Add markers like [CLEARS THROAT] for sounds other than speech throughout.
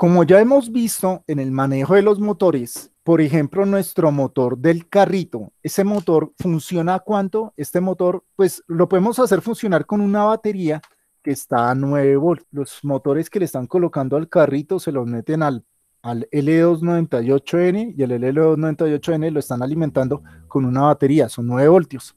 Como ya hemos visto en el manejo de los motores, por ejemplo, nuestro motor del carrito, ese motor funciona cuánto? Este motor, pues lo podemos hacer funcionar con una batería que está a 9 voltios. Los motores que le están colocando al carrito se los meten al, L298N y el L298N lo están alimentando con una batería, son 9 voltios.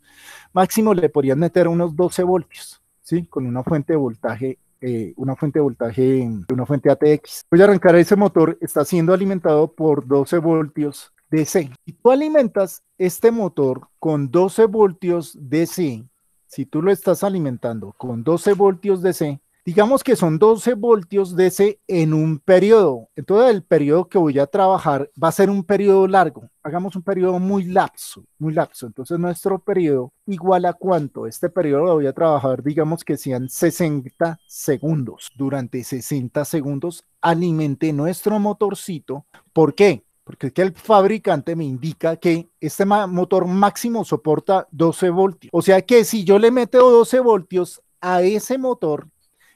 Máximo le podrían meter unos 12 voltios, ¿sí? Con una fuente de voltaje eh, una fuente de voltaje, una fuente ATX. Voy a arrancar ese motor, está siendo alimentado por 12 voltios DC. Si tú alimentas este motor con 12 voltios DC, si tú lo estás alimentando con 12 voltios DC, Digamos que son 12 voltios de ese en un periodo. Entonces el periodo que voy a trabajar va a ser un periodo largo. Hagamos un periodo muy lapso, muy lapso. Entonces nuestro periodo igual a cuánto. Este periodo lo voy a trabajar, digamos que sean 60 segundos. Durante 60 segundos alimente nuestro motorcito. ¿Por qué? porque que el fabricante me indica que este motor máximo soporta 12 voltios. O sea que si yo le meto 12 voltios a ese motor,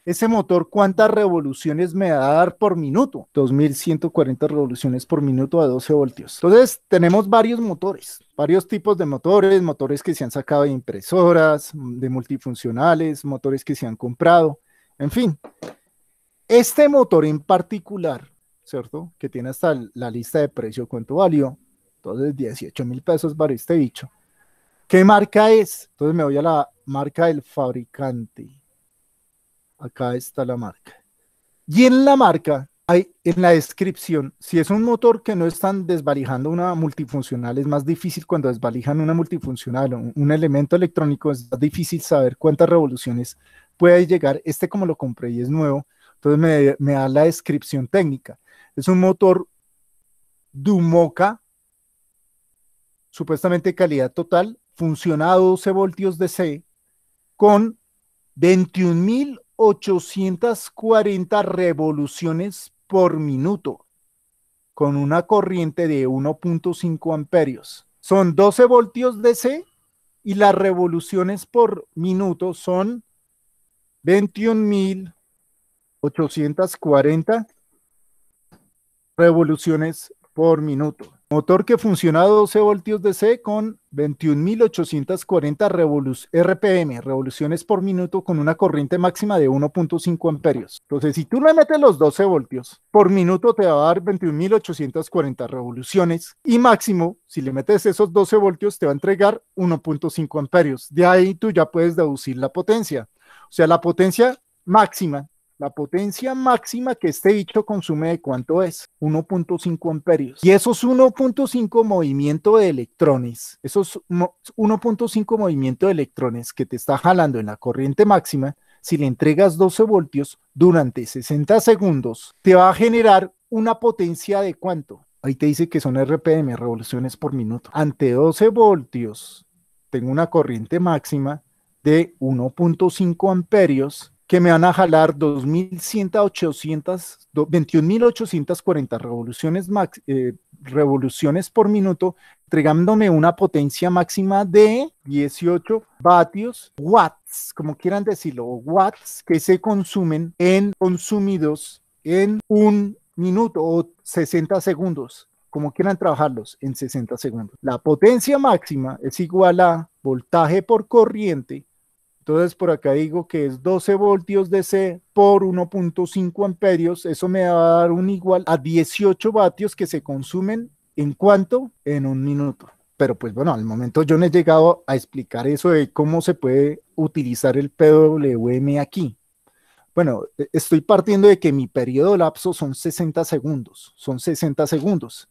ese motor cuántas revoluciones me va a dar por minuto. 2140 revoluciones por minuto a 12 voltios. Entonces, tenemos varios motores, varios tipos de motores, motores que se han sacado de impresoras, de multifuncionales, motores que se han comprado, en fin. Este motor en particular, ¿cierto? Que tiene hasta la lista de precio, cuánto valió. Entonces, 18 mil pesos para este bicho. ¿Qué marca es? Entonces me voy a la marca del fabricante. Acá está la marca. Y en la marca, hay, en la descripción, si es un motor que no están desvalijando una multifuncional, es más difícil cuando desvalijan una multifuncional o un, elemento electrónico, es más difícil saber cuántas revoluciones puede llegar. Este como lo compré y es nuevo, entonces me, da la descripción técnica. Es un motor Dumoca, supuestamente calidad total, funciona a 12 voltios DC con 21.000 840 revoluciones por minuto con una corriente de 1.5 amperios. Son 12 voltios DC y las revoluciones por minuto son 21.840 revoluciones por minuto. Motor que funciona a 12 voltios DC con 21.840 RPM, revoluciones por minuto, con una corriente máxima de 1.5 amperios. Entonces, si tú le metes los 12 voltios por minuto, te va a dar 21.840 revoluciones. Y máximo, si le metes esos 12 voltios, te va a entregar 1.5 amperios. De ahí tú ya puedes deducir la potencia. O sea, la potencia máxima la potencia máxima que este bicho consume de cuánto es? 1.5 amperios. Y esos 1.5 movimiento de electrones, esos 1.5 movimiento de electrones que te está jalando en la corriente máxima, si le entregas 12 voltios durante 60 segundos, te va a generar una potencia de cuánto? Ahí te dice que son RPM, revoluciones por minuto. Ante 12 voltios, tengo una corriente máxima de 1.5 amperios que me van a jalar 21.840 revoluciones, eh, revoluciones por minuto, entregándome una potencia máxima de 18 vatios, watts, como quieran decirlo, watts que se consumen en consumidos en un minuto o 60 segundos, como quieran trabajarlos en 60 segundos. La potencia máxima es igual a voltaje por corriente entonces por acá digo que es 12 voltios DC por 1.5 amperios. Eso me va a dar un igual a 18 vatios que se consumen en cuánto? En un minuto. Pero pues bueno, al momento yo no he llegado a explicar eso de cómo se puede utilizar el PWM aquí. Bueno, e, estoy partiendo de que mi periodo de lapso son 60 segundos, son 60 segundos.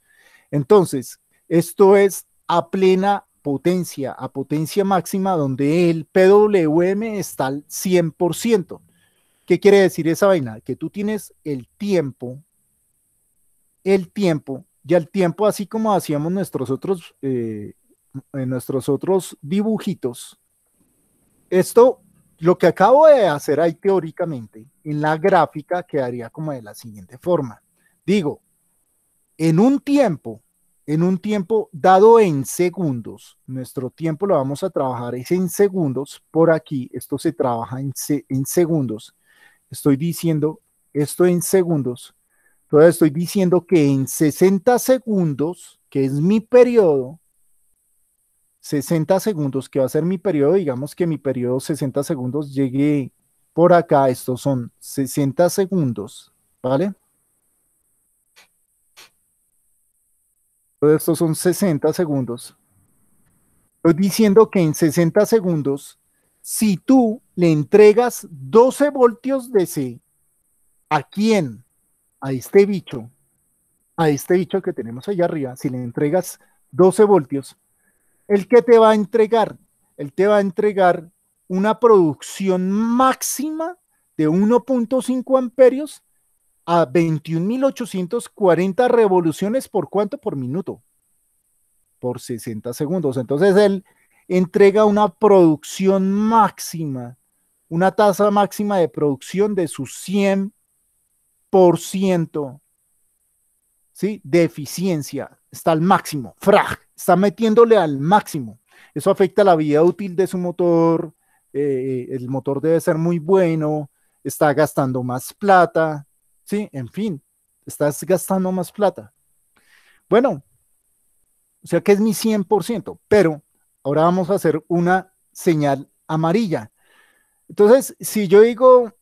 Entonces, esto es a plena potencia a potencia máxima donde el PWM está al 100%. ¿Qué quiere decir esa vaina? Que tú tienes el tiempo, el tiempo, y el tiempo, así como hacíamos nuestros otros, eh, nuestros otros dibujitos, esto, lo que acabo de hacer ahí teóricamente, en la gráfica quedaría como de la siguiente forma. Digo, en un tiempo, en un tiempo dado en segundos. Nuestro tiempo lo vamos a trabajar es en segundos. Por aquí, esto se trabaja en, segundos. Estoy diciendo esto en segundos. Entonces estoy diciendo que en 60 segundos, que es mi periodo, 60 segundos, que va a ser mi periodo, digamos que mi periodo 60 segundos llegue por acá, estos son 60 segundos, ¿vale? de esto son 60 segundos. Estoy diciendo que en 60 segundos, si tú le entregas 12 voltios de c ¿a quién? A este bicho, a este bicho que tenemos allá arriba, si le entregas 12 voltios, el que te va a entregar, él te va a entregar una producción máxima de 1.5 amperios a 21.840 revoluciones por cuánto por minuto, por 60 segundos. Entonces él entrega una producción máxima, una tasa máxima de producción de su 100% ¿sí? de eficiencia. Está al máximo, frag, está metiéndole al máximo. Eso afecta la vida útil de su motor, eh, eh, el motor debe ser muy bueno, está gastando más plata, Sí, en fin, estás gastando más plata. Bueno, o sea que es mi 100%, pero ahora vamos a hacer una señal amarilla. Entonces, si yo digo,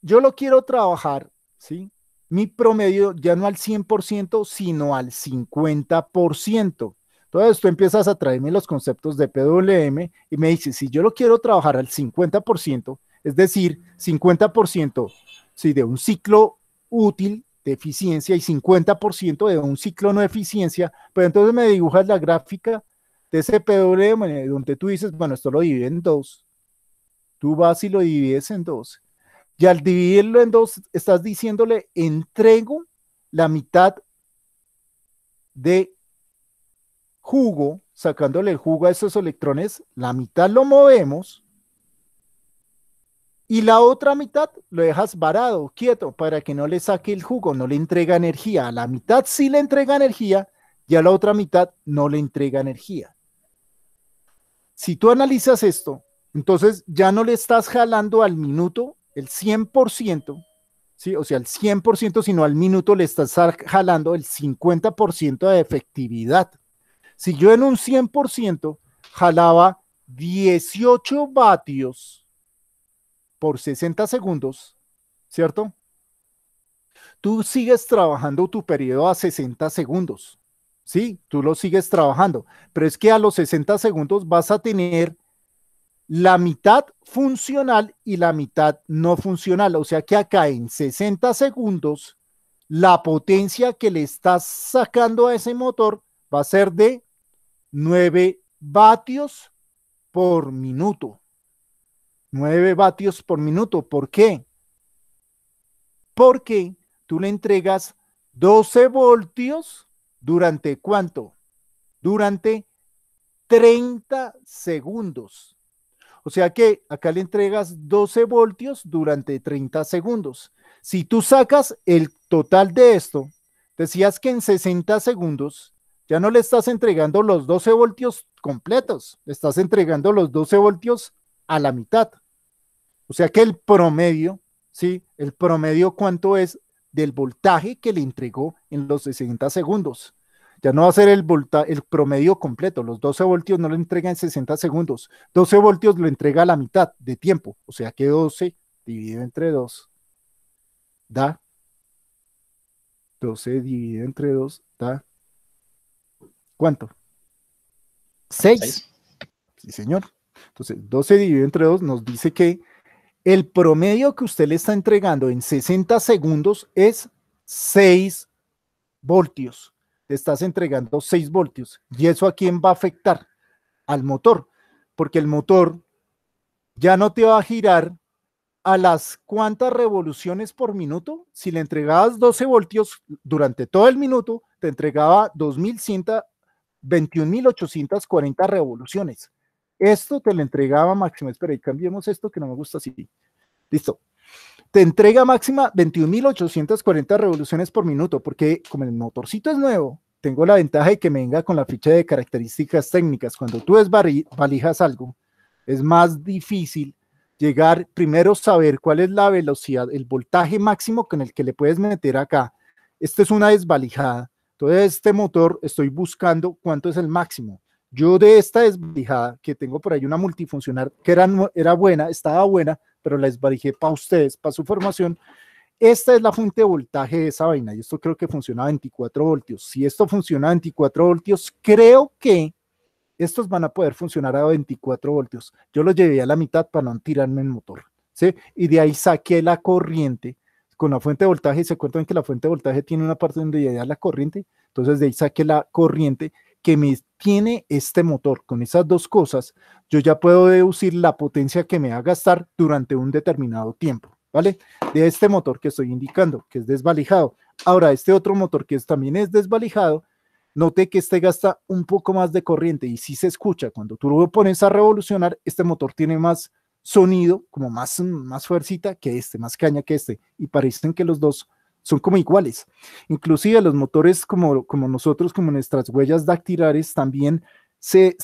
yo lo quiero trabajar, ¿sí? Mi promedio ya no al 100%, sino al 50%. Entonces tú empiezas a traerme los conceptos de PWM y me dices, si yo lo quiero trabajar al 50%, es decir, 50%, sí, de un ciclo útil de eficiencia y 50% de un ciclo no eficiencia, pero entonces me dibujas la gráfica de problema donde tú dices, bueno, esto lo divide en dos. Tú vas y lo divides en dos. Y al dividirlo en dos, estás diciéndole, entrego la mitad de jugo, sacándole el jugo a esos electrones, la mitad lo movemos y la otra mitad lo dejas varado, quieto, para que no le saque el jugo, no le entrega energía. A la mitad sí le entrega energía y a la otra mitad no le entrega energía. Si tú analizas esto, entonces ya no le estás jalando al minuto el 100%, ¿sí? o sea, el 100%, sino al minuto le estás jalando el 50% de efectividad. Si yo en un 100% jalaba 18 vatios, por 60 segundos, ¿cierto? Tú sigues trabajando tu periodo a 60 segundos. Sí, tú lo sigues trabajando, pero es que a los 60 segundos vas a tener la mitad funcional y la mitad no funcional. O sea que acá en 60 segundos, la potencia que le estás sacando a ese motor va a ser de 9 vatios por minuto. 9 vatios por minuto. ¿Por qué? Porque tú le entregas 12 voltios durante cuánto? Durante 30 segundos. O sea que acá le entregas 12 voltios durante 30 segundos. Si tú sacas el total de esto, decías que en 60 segundos ya no le estás entregando los 12 voltios completos, le estás entregando los 12 voltios a la mitad. O sea que el promedio, ¿sí? El promedio cuánto es del voltaje que le entregó en los 60 segundos. Ya no va a ser el, el promedio completo. Los 12 voltios no lo entrega en 60 segundos. 12 voltios lo entrega a la mitad de tiempo. O sea que 12 dividido entre 2 da 12 dividido entre 2 da ¿cuánto? 6. Sí, señor. Entonces, 12 dividido entre 2 nos dice que el promedio que usted le está entregando en 60 segundos es 6 voltios. Te estás entregando 6 voltios. ¿Y eso a quién va a afectar? Al motor, porque el motor ya no te va a girar a las cuantas revoluciones por minuto. Si le entregabas 12 voltios durante todo el minuto, te entregaba 2.121.840 revoluciones. Esto te lo entregaba Máxima. Espera, y cambiemos esto que no me gusta así. Listo. Te entrega Máxima 21.840 revoluciones por minuto, porque como el motorcito es nuevo, tengo la ventaja de que me venga con la ficha de características técnicas. Cuando tú desvalijas algo, es más difícil llegar, primero saber cuál es la velocidad, el voltaje máximo con el que le puedes meter acá. Esto es una desvalijada. Entonces, este motor estoy buscando cuánto es el máximo. Yo de esta desvalijada, que tengo por ahí una multifuncional, que era, era buena, estaba buena, pero la desvalijé para ustedes, para su formación. Esta es la fuente de voltaje de esa vaina y esto creo que funciona a 24 voltios. Si esto funciona a 24 voltios, creo que estos van a poder funcionar a 24 voltios. Yo los llevé a la mitad para no tirarme el motor, ¿sí? Y de ahí saqué la corriente con la fuente de voltaje y se acuerdan que la fuente de voltaje tiene una parte donde llega la corriente, entonces de ahí saqué la corriente que me tiene este motor, con esas dos cosas, yo ya puedo deducir la potencia que me va a gastar durante un determinado tiempo, ¿vale? De este motor que estoy indicando, que es desvalijado. Ahora, este otro motor que también es desvalijado, note que este gasta un poco más de corriente y si se escucha, cuando tú lo pones a revolucionar, este motor tiene más sonido, como más, más fuercita que este, más caña que este, y parecen que los dos son como iguales. Inclusive los motores como, como nosotros, como nuestras huellas dactilares, también se,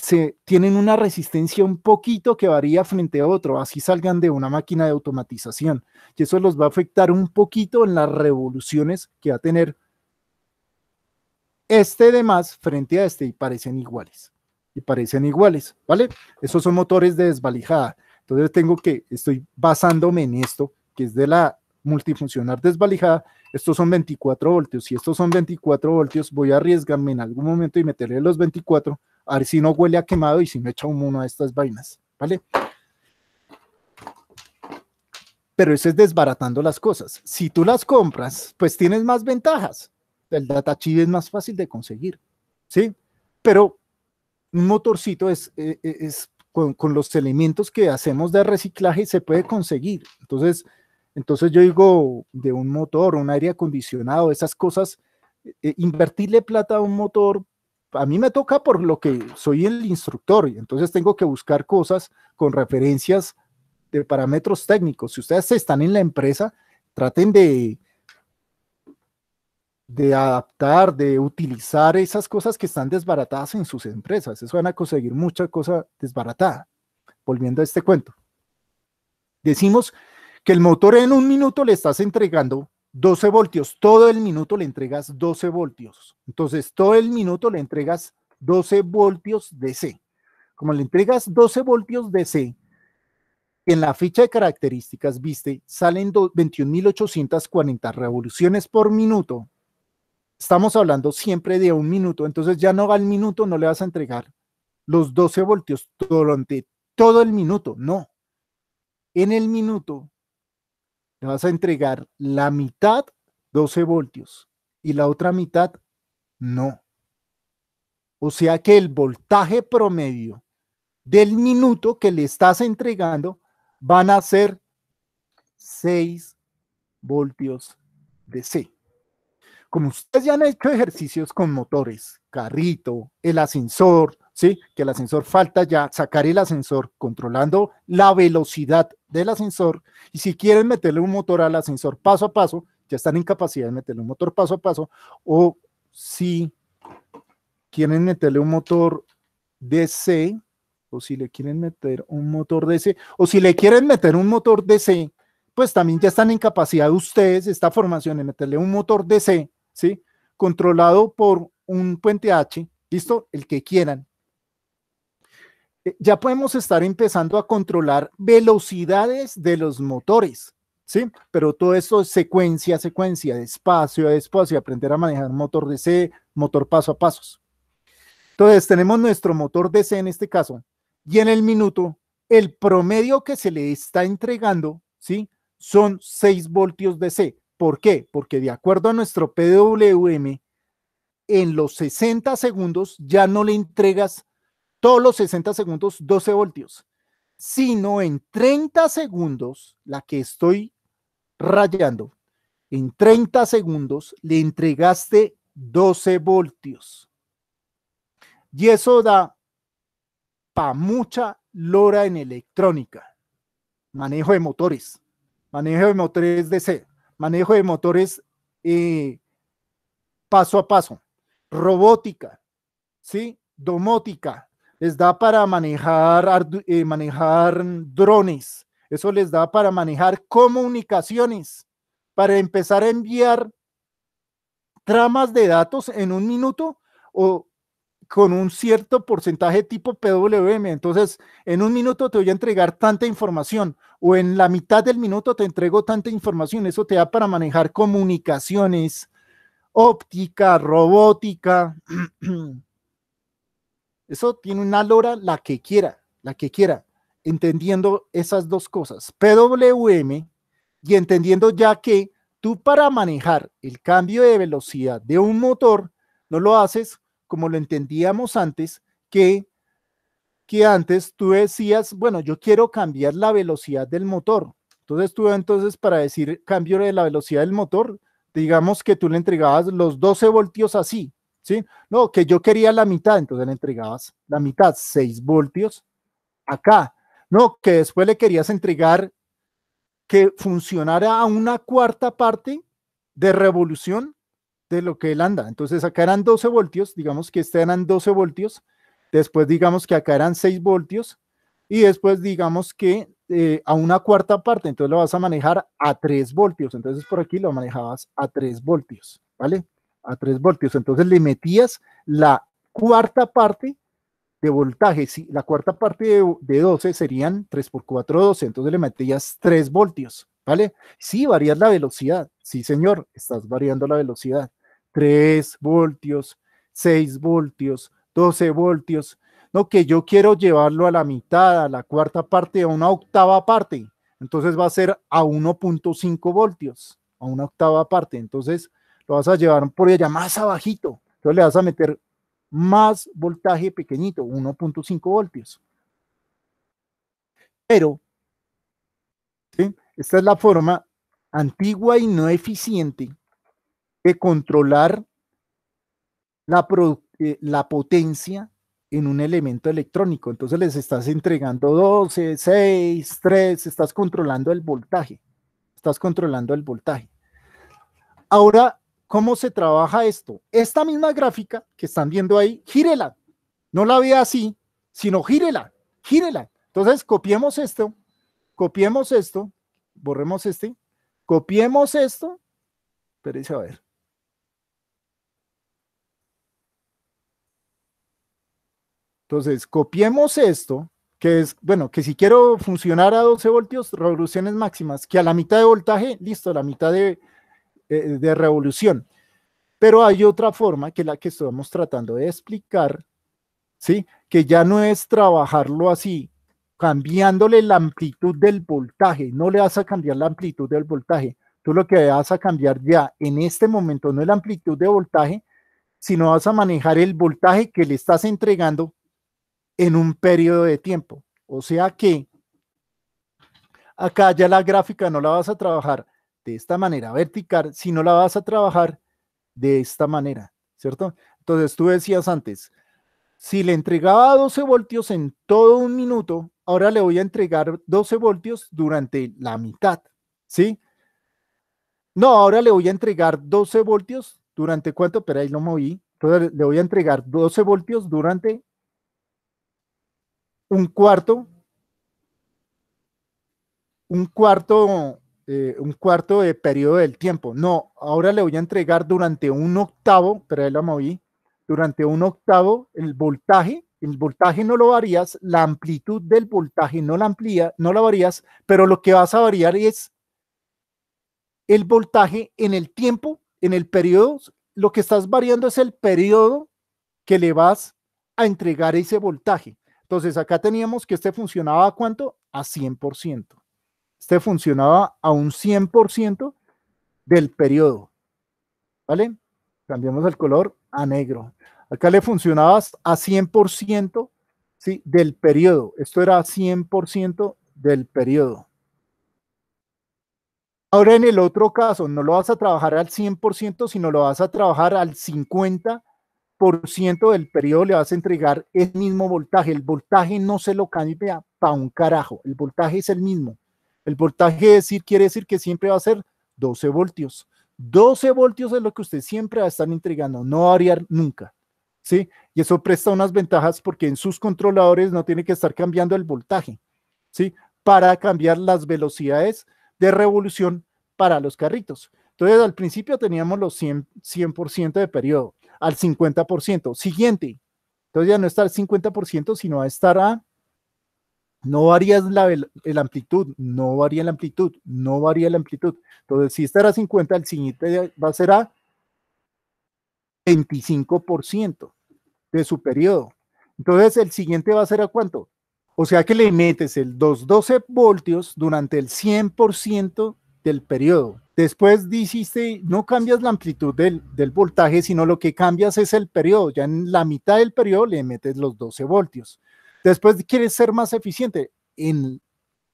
tienen una resistencia un poquito que varía frente a otro, así salgan de una máquina de automatización. Y eso los va a afectar un poquito en las revoluciones que va a tener este de más frente a este y parecen iguales. Y parecen iguales, ¿vale? Esos son motores de desvalijada. Entonces tengo que, estoy basándome en esto, que es de la multifuncional desvalijada, estos son 24 voltios, si estos son 24 voltios, voy a arriesgarme en algún momento y meterle los 24, a ver si no huele a quemado y si me echa un mono a estas vainas, ¿vale? Pero eso es desbaratando las cosas. Si tú las compras, pues tienes más ventajas. El chip es más fácil de conseguir, ¿sí? Pero un motorcito es, e, e, es, con, con, los elementos que hacemos de reciclaje se puede conseguir. Entonces, entonces yo digo, de un motor, un aire acondicionado, esas cosas, eh, invertirle plata a un motor, a mí me toca por lo que soy el instructor, y entonces tengo que buscar cosas con referencias de parámetros técnicos. Si ustedes están en la empresa, traten de, de adaptar, de utilizar esas cosas que están desbaratadas en sus empresas. Eso van a conseguir mucha cosa desbaratada. Volviendo a este cuento. Decimos que el motor en un minuto le estás entregando 12 voltios, todo el minuto le entregas 12 voltios. Entonces, todo el minuto le entregas 12 voltios DC. Como le entregas 12 voltios de en la ficha de características, viste, salen 21.840 revoluciones por minuto. Estamos hablando siempre de un minuto, entonces ya no va el minuto no le vas a entregar los 12 voltios durante todo el minuto, no. En el minuto le vas a entregar la mitad 12 voltios y la otra mitad no. O sea que el voltaje promedio del minuto que le estás entregando van a ser 6 voltios de C. Como ustedes ya han hecho ejercicios con motores carrito, el ascensor, ¿sí? Que el ascensor falta ya, sacar el ascensor controlando la velocidad del ascensor y si quieren meterle un motor al ascensor paso a paso, ya están en capacidad de meterle un motor paso a paso o si quieren meterle un motor DC o si le quieren meter un motor DC o si le quieren meter un motor DC, pues también ya están en capacidad de ustedes esta formación de meterle un motor DC, ¿sí? Controlado por un puente H, ¿listo? El que quieran. Eh, ya podemos estar empezando a controlar velocidades de los motores, ¿sí? Pero todo eso es secuencia a secuencia, despacio a despacio, aprender a manejar motor DC, motor paso a pasos. Entonces, tenemos nuestro motor DC en este caso, y en el minuto, el promedio que se le está entregando, ¿sí? Son 6 voltios DC. ¿Por qué? Porque de acuerdo a nuestro PWM, en los 60 segundos ya no le entregas todos los 60 segundos 12 voltios, sino en 30 segundos, la que estoy rayando, en 30 segundos le entregaste 12 voltios. Y eso da para mucha lora en electrónica, manejo de motores, manejo de motores DC, manejo de motores eh, paso a paso robótica, ¿sí? Domótica, les da para manejar, eh, manejar drones, eso les da para manejar comunicaciones, para empezar a enviar tramas de datos en un minuto o con un cierto porcentaje tipo PWM. Entonces, en un minuto te voy a entregar tanta información o en la mitad del minuto te entrego tanta información. Eso te da para manejar comunicaciones, óptica, robótica. [CLEARS THROAT] Eso tiene una lora la que quiera, la que quiera, entendiendo esas dos cosas, PWM y entendiendo ya que tú para manejar el cambio de velocidad de un motor, no lo haces como lo entendíamos antes, que, que antes tú decías, bueno, yo quiero cambiar la velocidad del motor. Entonces tú entonces para decir cambio de la velocidad del motor, digamos que tú le entregabas los 12 voltios así, ¿sí? No, que yo quería la mitad, entonces le entregabas la mitad, 6 voltios acá. No, que después le querías entregar que funcionara a una cuarta parte de revolución de lo que él anda. Entonces acá eran 12 voltios, digamos que este eran 12 voltios, después digamos que acá eran 6 voltios y después digamos que eh, a una cuarta parte, entonces lo vas a manejar a 3 voltios. Entonces por aquí lo manejabas a 3 voltios, ¿vale? A 3 voltios. Entonces le metías la cuarta parte de voltaje. la cuarta parte de, 12 serían 3 por 4, 12. Entonces le metías 3 voltios, ¿vale? Sí, varías la velocidad. Sí, señor, estás variando la velocidad. 3 voltios, 6 voltios, 12 voltios no, que yo quiero llevarlo a la mitad, a la cuarta parte, a una octava parte. Entonces va a ser a 1.5 voltios, a una octava parte. Entonces lo vas a llevar por allá más abajito. Entonces le vas a meter más voltaje pequeñito, 1.5 voltios. Pero, ¿sí? esta es la forma antigua y no eficiente de controlar la, eh, la potencia en un elemento electrónico. Entonces les estás entregando 12, 6, 3, estás controlando el voltaje. Estás controlando el voltaje. Ahora, ¿cómo se trabaja esto? Esta misma gráfica que están viendo ahí, gírela. No la vea así, sino gírela, gírela. Entonces, copiemos esto, copiemos esto, borremos este, copiemos esto, pero a ver. Entonces, copiemos esto, que es, bueno, que si quiero funcionar a 12 voltios, revoluciones máximas, que a la mitad de voltaje, listo, a la mitad de, eh, revolución. Pero hay otra forma que es la que estamos tratando de explicar, ¿sí? Que ya no es trabajarlo así, cambiándole la amplitud del voltaje, no le vas a cambiar la amplitud del voltaje. Tú lo que vas a cambiar ya en este momento no es la amplitud de voltaje, sino vas a manejar el voltaje que le estás entregando en un periodo de tiempo. O sea que acá ya la gráfica no la vas a trabajar de esta manera vertical, sino la vas a trabajar de esta manera, ¿cierto? Entonces tú decías antes, si le entregaba 12 voltios en todo un minuto, ahora le voy a entregar 12 voltios durante la mitad, ¿sí? No, ahora le voy a entregar 12 voltios durante cuánto, pero ahí lo moví. Entonces le voy a entregar 12 voltios durante un cuarto, un cuarto, eh, un cuarto de periodo del tiempo. No, ahora le voy a entregar durante un octavo, pero ahí la moví, durante un octavo el voltaje. El voltaje no lo varías, la amplitud del voltaje no la amplía, no la varías, pero lo que vas a variar es el voltaje en el tiempo, en el periodo. Lo que estás variando es el periodo que le vas a entregar ese voltaje. Entonces acá teníamos que este funcionaba a cuánto? A 100%. Este funcionaba a un 100% del periodo. ¿Vale? Cambiamos el color a negro. Acá le funcionaba a 100% ¿sí? del periodo. Esto era 100% del periodo. Ahora en el otro caso, no lo vas a trabajar al 100%, sino lo vas a trabajar al 50%, ciento del periodo le vas a entregar el mismo voltaje. El voltaje no se lo cambia para un carajo. El voltaje es el mismo. El voltaje decir, quiere decir que siempre va a ser 12 voltios. 12 voltios es lo que usted siempre va a estar entregando, no va a variar nunca. ¿sí? Y eso presta unas ventajas porque en sus controladores no tiene que estar cambiando el voltaje ¿sí? para cambiar las velocidades de revolución para los carritos. Entonces, al principio teníamos los 100%, 100 de periodo al 50%. Siguiente. Entonces ya no está al 50%, sino a estar a... No varía la amplitud, no varía la amplitud, no varía la amplitud. Entonces, si estará a 50, el siguiente va a ser a 25% de su periodo. Entonces, el siguiente va a ser a cuánto? O sea que le metes el 212 voltios durante el 100% del periodo. Después dijiste, no cambias la amplitud del, voltaje, sino lo que cambias es el periodo. Ya en la mitad del periodo le metes los 12 voltios. Después quieres ser más eficiente. En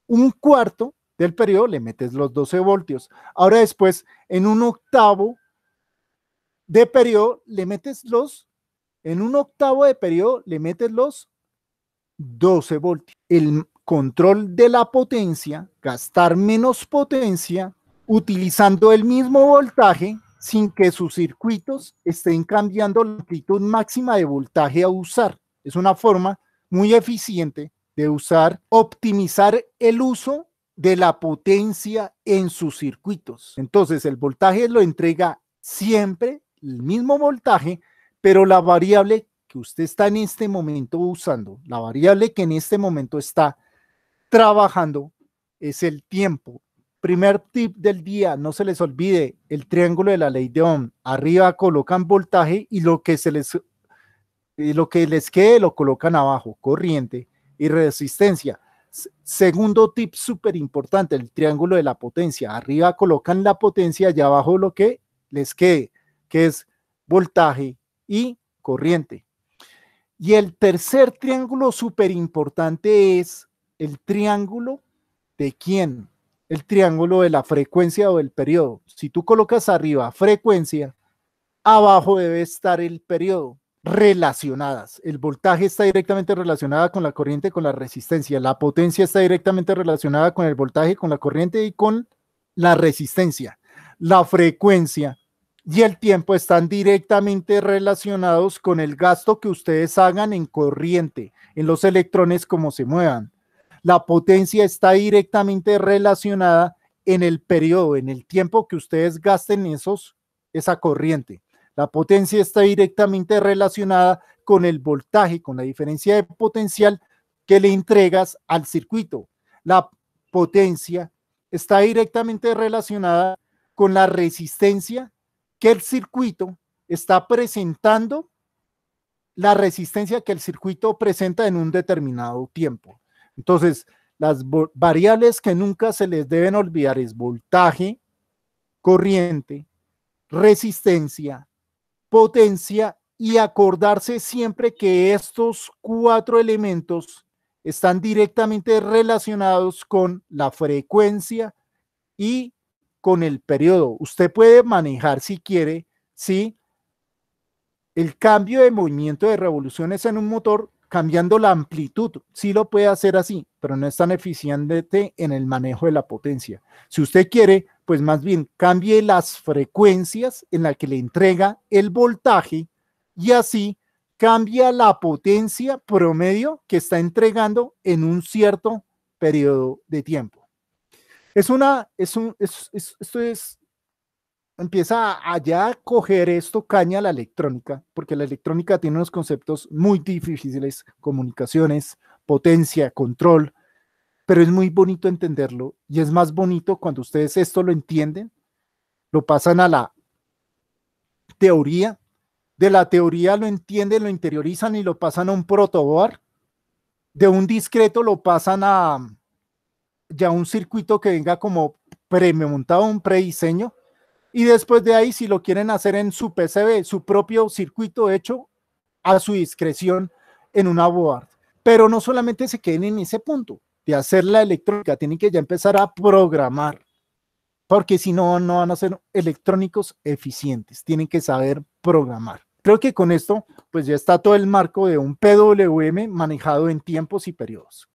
un cuarto del periodo le metes los 12 voltios. Ahora después, en un octavo de periodo le metes los, en un octavo de periodo le metes los 12 voltios. El control de la potencia, gastar menos potencia, utilizando el mismo voltaje sin que sus circuitos estén cambiando la amplitud máxima de voltaje a usar. Es una forma muy eficiente de usar, optimizar el uso de la potencia en sus circuitos. Entonces, el voltaje lo entrega siempre el mismo voltaje, pero la variable que usted está en este momento usando, la variable que en este momento está trabajando es el tiempo. Primer tip del día, no se les olvide el triángulo de la ley de Ohm. Arriba colocan voltaje y lo que se les lo que les quede lo colocan abajo, corriente y resistencia. Segundo tip súper importante, el triángulo de la potencia. Arriba colocan la potencia y abajo lo que les quede, que es voltaje y corriente. Y el tercer triángulo súper importante es el triángulo de quién, el triángulo de la frecuencia o del periodo. Si tú colocas arriba frecuencia, abajo debe estar el periodo relacionadas. El voltaje está directamente relacionada con la corriente, con la resistencia. La potencia está directamente relacionada con el voltaje, con la corriente y con la resistencia. La frecuencia y el tiempo están directamente relacionados con el gasto que ustedes hagan en corriente, en los electrones como se muevan. La potencia está directamente relacionada en el periodo, en el tiempo que ustedes gasten esos, esa corriente. La potencia está directamente relacionada con el voltaje, con la diferencia de potencial que le entregas al circuito. La potencia está directamente relacionada con la resistencia que el circuito está presentando, la resistencia que el circuito presenta en un determinado tiempo. Entonces, las variables que nunca se les deben olvidar es voltaje, corriente, resistencia, potencia y acordarse siempre que estos cuatro elementos están directamente relacionados con la frecuencia y con el periodo. Usted puede manejar si quiere, si ¿sí? el cambio de movimiento de revoluciones en un motor cambiando la amplitud. Sí lo puede hacer así, pero no es tan eficiente en el manejo de la potencia. Si usted quiere, pues más bien cambie las frecuencias en las que le entrega el voltaje y así cambia la potencia promedio que está entregando en un cierto periodo de tiempo. Es una, es un, esto es empieza allá a coger esto caña a la electrónica, porque la electrónica tiene unos conceptos muy difíciles, comunicaciones, potencia, control, pero es muy bonito entenderlo y es más bonito cuando ustedes esto lo entienden, lo pasan a la teoría, de la teoría lo entienden, lo interiorizan y lo pasan a un protoboard, de un discreto lo pasan a ya un circuito que venga como premontado, un prediseño, y después de ahí, si lo quieren hacer en su PCB, su propio circuito hecho a su discreción en una board. Pero no solamente se queden en ese punto de hacer la electrónica, tienen que ya empezar a programar, porque si no, no van a ser electrónicos eficientes, tienen que saber programar. Creo que con esto, pues ya está todo el marco de un PWM manejado en tiempos y periodos.